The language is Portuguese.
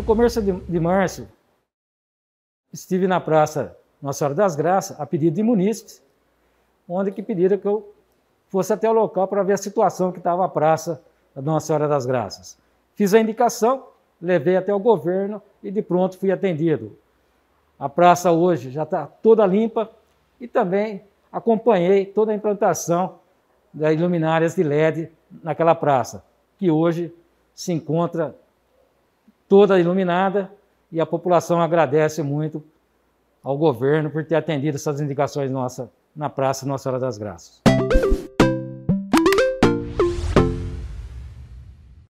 No começo de, de março, estive na Praça Nossa Senhora das Graças, a pedido de munícipes, onde que pediram que eu fosse até o local para ver a situação que estava a Praça Nossa Senhora das Graças. Fiz a indicação, levei até o governo e de pronto fui atendido. A praça hoje já está toda limpa e também acompanhei toda a implantação das luminárias de LED naquela praça, que hoje se encontra toda iluminada, e a população agradece muito ao governo por ter atendido essas indicações nossas na Praça Nossa Senhora das Graças.